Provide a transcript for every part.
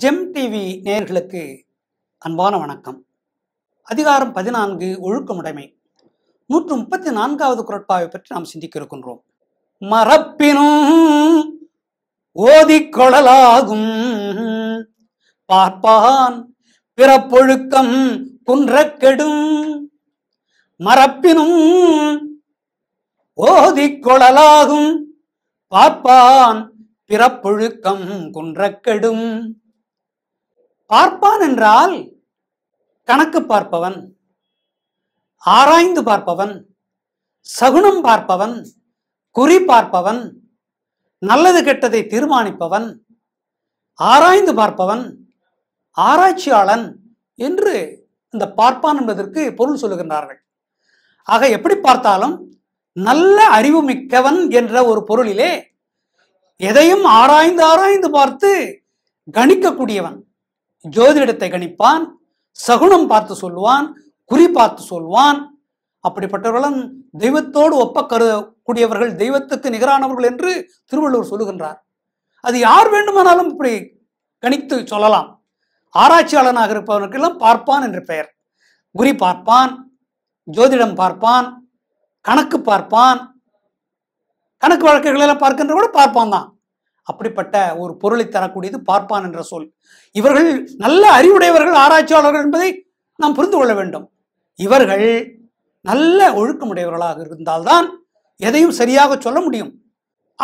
GeM TV நேர்களுக்கு அன்பான வணக்கம் அதிகாரம் பதினான்கு ஒழுக்கமுடைமை நூற்று முப்பத்தி நான்காவது குரட்பாவை பற்றி நாம் சிந்திக்க இருக்கின்றோம் மரப்பினும் கொழலாகும் பார்ப்பான் பிறப்பொழுக்கம் குன்ற கெடும் மரப்பினும் ஓதிக்கொழலாகும் பார்ப்பான் பிறப்பொழுக்கம் குன்றக்கெடும் பார்ப்பான் என்றால் கணக்கு பார்ப்பவன் ஆராய்ந்து பார்ப்பவன் சகுனம் பார்ப்பவன் குறி பார்ப்பவன் நல்லது கெட்டதை தீர்மானிப்பவன் ஆராய்ந்து பார்ப்பவன் ஆராய்ச்சியாளன் என்று இந்த பார்ப்பான் என்பதற்கு பொருள் சொல்லுகின்றார்கள் ஆக எப்படி பார்த்தாலும் நல்ல அறிவு மிக்கவன் என்ற ஒரு பொருளிலே எதையும் ஆராய்ந்து ஆராய்ந்து பார்த்து கணிக்கக்கூடியவன் ஜோதிடத்தை கணிப்பான் சகுனம் பார்த்து சொல்லுவான் குறி பார்த்து சொல்வான் அப்படிப்பட்டவர்களும் தெய்வத்தோடு ஒப்ப கூடியவர்கள் தெய்வத்துக்கு நிகரானவர்கள் என்று திருவள்ளுவர் சொல்லுகின்றார் அது யார் வேண்டுமானாலும் இப்படி கணித்து சொல்லலாம் ஆராய்ச்சியாளனாக இருப்பவர்களுக்கெல்லாம் பார்ப்பான் என்று பெயர் குறி பார்ப்பான் ஜோதிடம் பார்ப்பான் கணக்கு பார்ப்பான் கணக்கு வழக்குகளெல்லாம் பார்க்கின்ற கூட பார்ப்பான் தான் அப்படிப்பட்ட ஒரு பொருளை தரக்கூடியது பார்ப்பான் என்ற சொல் இவர்கள் நல்ல அறிவுடையவர்கள் ஆராய்ச்சியாளர்கள் என்பதை நாம் புரிந்து கொள்ள வேண்டும் இவர்கள் நல்ல ஒழுக்கமுடையவர்களாக இருந்தால்தான் எதையும் சரியாக சொல்ல முடியும்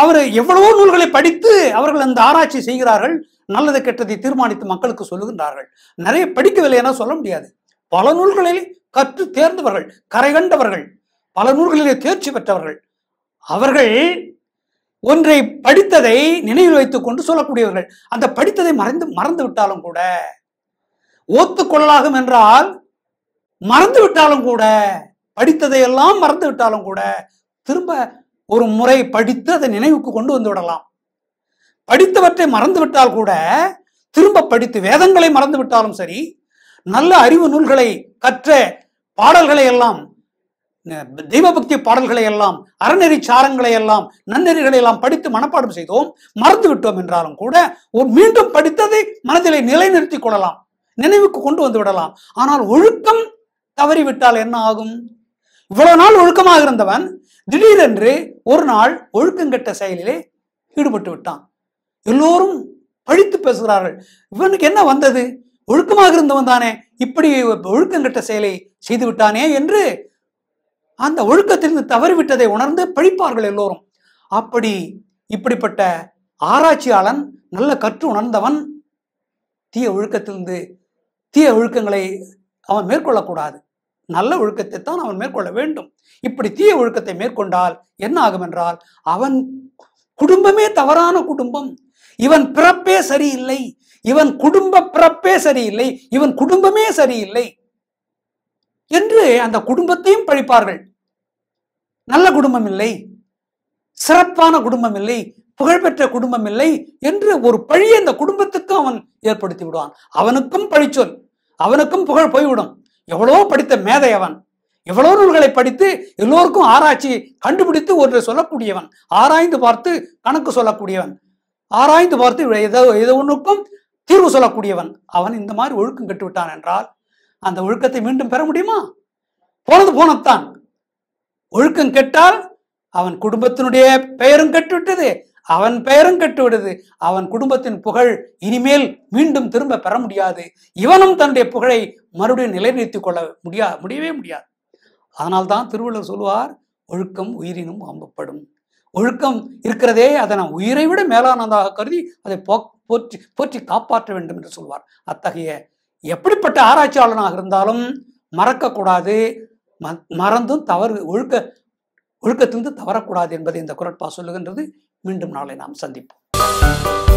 அவர் எவ்வளவோ நூல்களை படித்து அவர்கள் அந்த ஆராய்ச்சி செய்கிறார்கள் நல்லது கெட்டதை தீர்மானித்து மக்களுக்கு சொல்லுகின்றார்கள் நிறைய படிக்கவில்லை என சொல்ல முடியாது பல நூல்களில் கற்று தேர்ந்தவர்கள் கரை கண்டவர்கள் பல நூல்களிலே தேர்ச்சி பெற்றவர்கள் அவர்கள் ஒன்றை படித்ததை நினைவில் வைத்துக்கொண்டு சொல்லக்கூடியவர்கள் அந்த படித்ததை மறைந்து மறந்து விட்டாலும் கூட ஓத்துக்கொள்ளலாகும் என்றால் மறந்து விட்டாலும் கூட படித்ததை எல்லாம் மறந்து விட்டாலும் கூட திரும்ப ஒரு முறை படித்து அதை நினைவுக்கு கொண்டு வந்து விடலாம் படித்தவற்றை மறந்து விட்டால் கூட திரும்ப படித்து வேதங்களை மறந்து விட்டாலும் சரி நல்ல அறிவு நூல்களை கற்ற பாடல்களை எல்லாம் தெய்வபக்தி பாடல்களை எல்லாம் அறநெறி சாரங்களை எல்லாம் நன்னெறிகளை எல்லாம் படித்து மனப்பாடம் செய்தோம் மறந்து விட்டோம் என்றாலும் கூட மீண்டும் படித்ததை மனதிலே நிலைநிறுத்தி கொள்ளலாம் நினைவுக்கு கொண்டு வந்து விடலாம் ஆனால் ஒழுக்கம் தவறிவிட்டால் என்ன ஆகும் இவ்வளவு நாள் ஒழுக்கமாக இருந்தவன் திடீரென்று ஒரு நாள் ஒழுக்கம் கெட்ட செயலிலே ஈடுபட்டு விட்டான் எல்லோரும் பழித்து பேசுகிறார்கள் இவனுக்கு என்ன வந்தது ஒழுக்கமாக இருந்தவன் தானே இப்படி ஒழுக்கம் கெட்ட செயலை செய்து விட்டானே என்று அந்த ஒழுக்கத்திலிருந்து தவறிவிட்டதை உணர்ந்து பழிப்பார்கள் எல்லோரும் அப்படி இப்படிப்பட்ட ஆராய்ச்சியாளன் நல்ல கற்று உணர்ந்தவன் தீய ஒழுக்கத்திலிருந்து தீய ஒழுக்கங்களை அவன் மேற்கொள்ளக்கூடாது நல்ல ஒழுக்கத்தை தான் அவன் மேற்கொள்ள வேண்டும் இப்படி தீய ஒழுக்கத்தை மேற்கொண்டால் என்ன ஆகும் என்றால் அவன் குடும்பமே தவறான குடும்பம் இவன் பிறப்பே சரியில்லை இவன் குடும்ப பிறப்பே சரியில்லை இவன் குடும்பமே சரியில்லை என்று அந்த குடும்பத்தையும் பழிப்பார்கள் நல்ல குடும்பம் இல்லை சிறப்பான குடும்பம் இல்லை புகழ்பெற்ற குடும்பம் இல்லை என்று ஒரு பழியை அந்த குடும்பத்துக்கும் அவன் ஏற்படுத்தி விடுவான் அவனுக்கும் பழிச்சொல் அவனுக்கும் புகழ் போய்விடும் எவ்வளோ படித்த மேதை அவன் எவ்வளோ நூல்களை படித்து எல்லோருக்கும் ஆராய்ச்சி கண்டுபிடித்து ஒன்றை சொல்லக்கூடியவன் ஆராய்ந்து பார்த்து கணக்கு சொல்லக்கூடியவன் ஆராய்ந்து பார்த்து ஏதோ ஏதோ ஒன்றுக்கும் தீர்வு சொல்லக்கூடியவன் அவன் இந்த மாதிரி ஒழுக்கம் கெட்டுவிட்டான் என்றால் அந்த ஒழுக்கத்தை மீண்டும் பெற முடியுமா போனது போனத்தான் ஒழுக்கம் கெட்டால் அவன் குடும்பத்தினுடைய பெயரும் கெட்டுவிட்டது அவன் பெயரும் கெட்டுவிடுது அவன் குடும்பத்தின் புகழ் இனிமேல் மீண்டும் திரும்ப பெற முடியாது இவனும் தன்னுடைய புகழை மறுபடியும் நிலைநிறுத்திக் கொள்ள முடியா முடியவே முடியாது அதனால்தான் திருவள்ளுவர் சொல்லுவார் ஒழுக்கம் உயிரினும் அம்பப்படும் ஒழுக்கம் இருக்கிறதே அதை நான் உயிரை விட மேலானதாக கருதி அதை போற்றி போற்றி காப்பாற்ற வேண்டும் என்று சொல்வார் அத்தகைய எப்படிப்பட்ட ஆராய்ச்சியாளனாக இருந்தாலும் மறக்கக்கூடாது ம மறந்தும் தவறு ஒழுக்க ஒழுக்கத்திலிருந்து தவறக்கூடாது என்பதை இந்த குரட்பா சொல்லுகின்றது மீண்டும் நாளை நாம் சந்திப்போம்